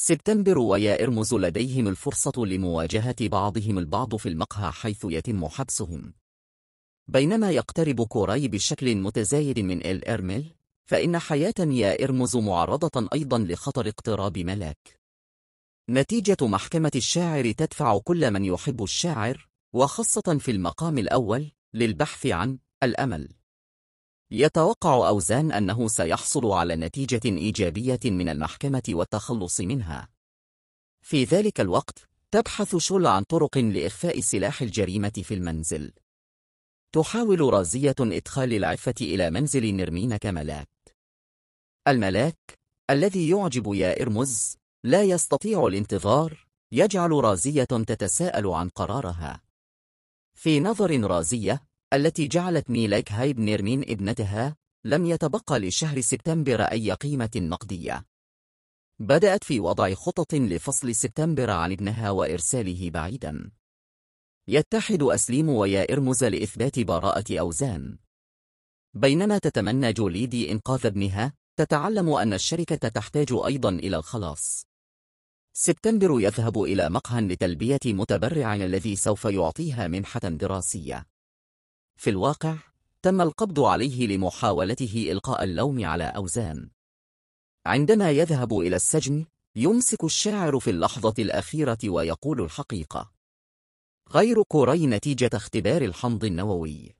سبتمبر ويرمز لديهم الفرصة لمواجهة بعضهم البعض في المقهى حيث يتم حبسهم بينما يقترب كوراي بشكل متزايد من الإرمل فإن حياة يرمز معرضة أيضا لخطر اقتراب ملاك نتيجة محكمة الشاعر تدفع كل من يحب الشاعر وخاصة في المقام الأول للبحث عن الأمل يتوقع أوزان أنه سيحصل على نتيجة إيجابية من المحكمة والتخلص منها. في ذلك الوقت، تبحث شول عن طرق لإخفاء سلاح الجريمة في المنزل. تحاول رازية إدخال العفة إلى منزل نرمين كملاك. الملاك، الذي يعجب يا إرمز، لا يستطيع الانتظار، يجعل رازية تتساءل عن قرارها. في نظر رازية، التي جعلت ميلاك هايب نيرمين ابنتها لم يتبقى لشهر سبتمبر أي قيمة نقدية بدأت في وضع خطط لفصل سبتمبر عن ابنها وإرساله بعيدا يتحد أسليم ويا إرمز لإثبات براءة أوزان بينما تتمنى جوليدي إنقاذ ابنها تتعلم أن الشركة تحتاج أيضا إلى الخلاص سبتمبر يذهب إلى مقهى لتلبية متبرع الذي سوف يعطيها منحة دراسية في الواقع تم القبض عليه لمحاولته إلقاء اللوم على أوزان عندما يذهب إلى السجن يمسك الشاعر في اللحظة الأخيرة ويقول الحقيقة غير كوري نتيجة اختبار الحمض النووي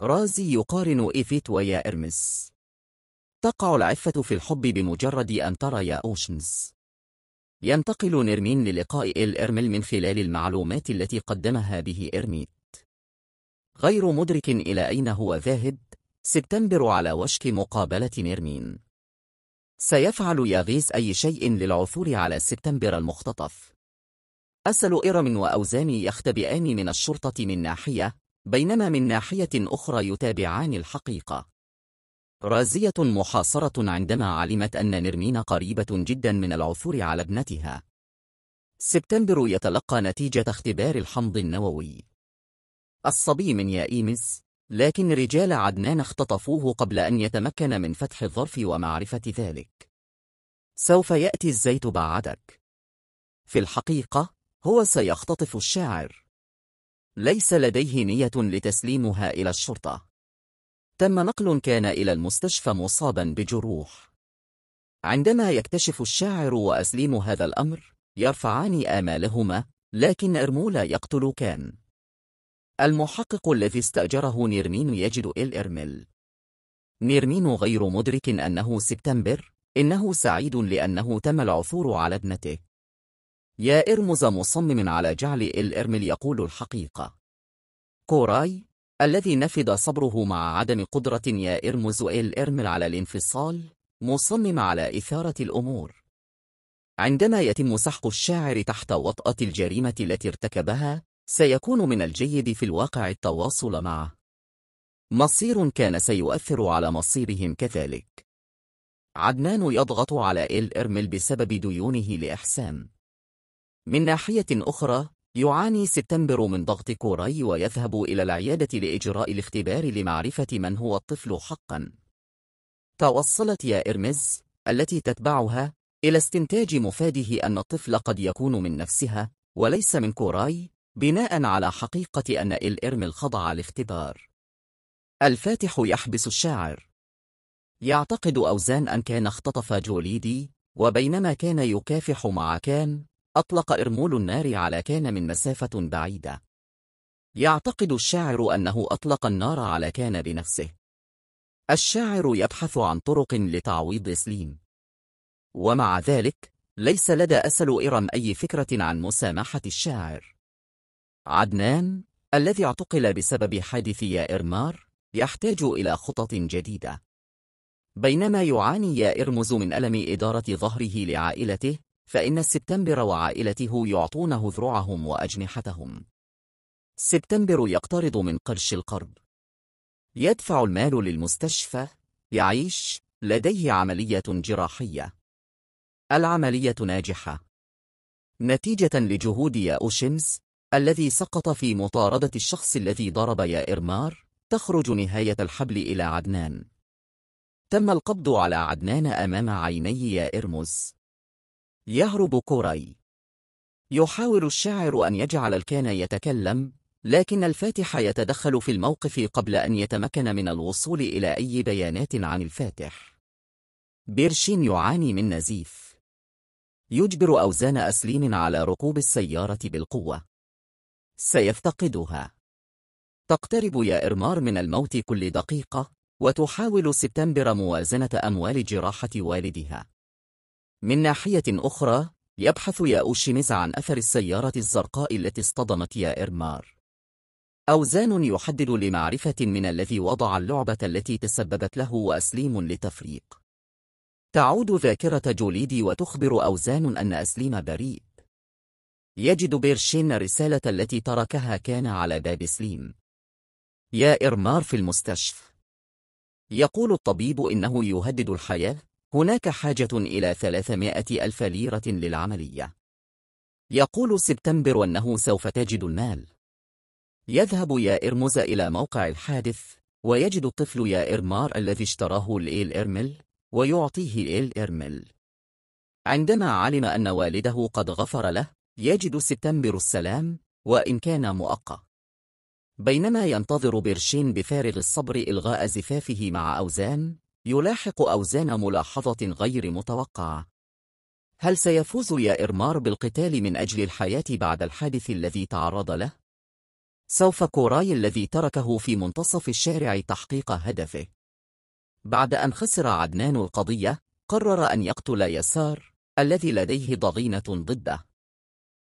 رازي يقارن إيفيت ويا إرمس تقع العفة في الحب بمجرد أن ترى يا أوشنز ينتقل نيرمين للقاء الإرمل من خلال المعلومات التي قدمها به إرميت غير مدرك إلى أين هو ذاهب سبتمبر على وشك مقابلة نيرمين سيفعل ياغيس أي شيء للعثور على سبتمبر المختطف أسل إرم وأوزاني يختبئان من الشرطة من ناحية بينما من ناحية أخرى يتابعان الحقيقة رازية محاصرة عندما علمت أن نرمين قريبة جدا من العثور على ابنتها سبتمبر يتلقى نتيجة اختبار الحمض النووي الصبي من يائيمز لكن رجال عدنان اختطفوه قبل أن يتمكن من فتح الظرف ومعرفة ذلك سوف يأتي الزيت بعدك في الحقيقة هو سيختطف الشاعر ليس لديه نية لتسليمها إلى الشرطة تم نقل كان إلى المستشفى مصابا بجروح عندما يكتشف الشاعر وأسليم هذا الأمر يرفعان آمالهما لكن أرمولا يقتل كان المحقق الذي استأجره نيرمين يجد الإرمل نيرمين غير مدرك أنه سبتمبر إنه سعيد لأنه تم العثور على ابنته يا إرمز مصمم على جعل الإرمل يقول الحقيقة كوراي الذي نفد صبره مع عدم قدرة يا إرمز الإرمل على الانفصال مصمم على إثارة الأمور عندما يتم سحق الشاعر تحت وطأة الجريمة التي ارتكبها سيكون من الجيد في الواقع التواصل معه. مصير كان سيؤثر على مصيرهم كذلك. عدنان يضغط على إل إرمل بسبب ديونه لإحسان. من ناحية أخرى، يعاني سبتمبر من ضغط كوري ويذهب إلى العيادة لإجراء الاختبار لمعرفة من هو الطفل حقا. توصلت يا إرمز، التي تتبعها، إلى استنتاج مفاده أن الطفل قد يكون من نفسها، وليس من كوراي، بناء على حقيقة أن الإرمل خضع لاختبار الفاتح يحبس الشاعر يعتقد أوزان أن كان اختطف جوليدي وبينما كان يكافح مع كان أطلق إرمول النار على كان من مسافة بعيدة يعتقد الشاعر أنه أطلق النار على كان بنفسه الشاعر يبحث عن طرق لتعويض سليم ومع ذلك ليس لدى أسل إرم أي فكرة عن مسامحة الشاعر عدنان الذي اعتقل بسبب حادث يائر مار يحتاج إلى خطط جديدة بينما يعاني إرمز من ألم إدارة ظهره لعائلته فإن سبتمبر وعائلته يعطونه ذرعهم وأجنحتهم سبتمبر يقترض من قرش القرض يدفع المال للمستشفى يعيش لديه عملية جراحية العملية ناجحة نتيجة لجهود يا أوشمز الذي سقط في مطاردة الشخص الذي ضرب يا إرمار تخرج نهاية الحبل إلى عدنان تم القبض على عدنان أمام عيني يا إرمز يهرب كوري يحاول الشاعر أن يجعل الكان يتكلم لكن الفاتح يتدخل في الموقف قبل أن يتمكن من الوصول إلى أي بيانات عن الفاتح بيرشين يعاني من نزيف يجبر أوزان أسلين على ركوب السيارة بالقوة سيفتقدها تقترب يا إرمار من الموت كل دقيقة وتحاول سبتمبر موازنة أموال جراحة والدها من ناحية أخرى يبحث يا أوشينيز عن أثر السيارة الزرقاء التي اصطدمت يا إرمار أوزان يحدد لمعرفة من الذي وضع اللعبة التي تسببت له وأسليم لتفريق تعود ذاكرة جوليدي وتخبر أوزان أن أسليم بريء يجد بيرشين الرسالة التي تركها كان على باب سليم يا إرمار في المستشفى يقول الطبيب إنه يهدد الحياة هناك حاجة إلى 300 ألف ليرة للعملية يقول سبتمبر أنه سوف تجد المال يذهب يا إرمز إلى موقع الحادث ويجد الطفل يا إرمار الذي اشتراه الإيل إرمل ويعطيه الإيل إرمل عندما علم أن والده قد غفر له يجد سبتمبر السلام وإن كان مؤقت بينما ينتظر بيرشين بفارغ الصبر إلغاء زفافه مع أوزان يلاحق أوزان ملاحظة غير متوقعة هل سيفوز يا إرمار بالقتال من أجل الحياة بعد الحادث الذي تعرض له؟ سوف كوراي الذي تركه في منتصف الشارع تحقيق هدفه بعد أن خسر عدنان القضية قرر أن يقتل يسار الذي لديه ضغينة ضده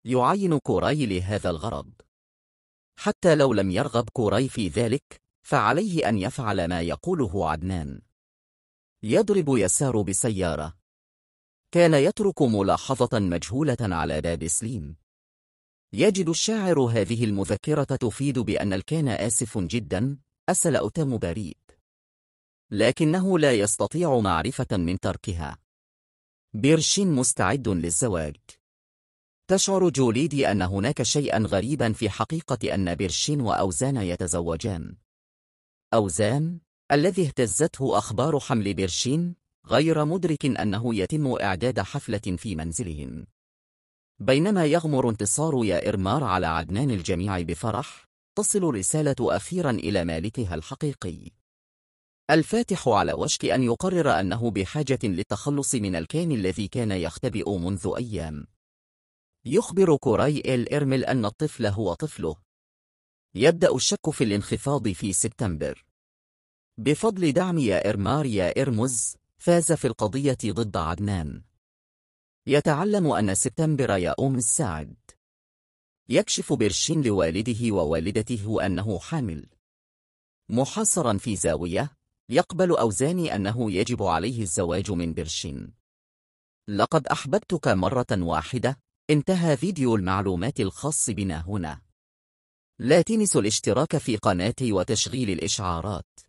يعين كوراي لهذا الغرض حتى لو لم يرغب كوراي في ذلك فعليه أن يفعل ما يقوله عدنان يضرب يسار بسيارة كان يترك ملاحظة مجهولة على باب سليم يجد الشاعر هذه المذكرة تفيد بأن الكان آسف جدا أسل أتام بريء لكنه لا يستطيع معرفة من تركها بيرشين مستعد للزواج تشعر جوليدي أن هناك شيئا غريبا في حقيقة أن بيرشين وأوزان يتزوجان أوزان الذي اهتزته أخبار حمل بيرشين غير مدرك أنه يتم إعداد حفلة في منزلهم بينما يغمر انتصار يا إرمار على عدنان الجميع بفرح تصل رسالة أخيرا إلى مالكها الحقيقي الفاتح على وشك أن يقرر أنه بحاجة للتخلص من الكان الذي كان يختبئ منذ أيام يخبر كوري الإرمل أن الطفل هو طفله. يبدأ الشك في الانخفاض في سبتمبر. بفضل دعم يا إرمار يا إرمز، فاز في القضية ضد عدنان. يتعلم أن سبتمبر يا أم السعد. يكشف برشين لوالده ووالدته أنه حامل. محاصرا في زاوية، يقبل أوزاني أنه يجب عليه الزواج من برشين. لقد أحببتك مرة واحدة، انتهى فيديو المعلومات الخاص بنا هنا. لا تنسوا الاشتراك في قناتي وتشغيل الإشعارات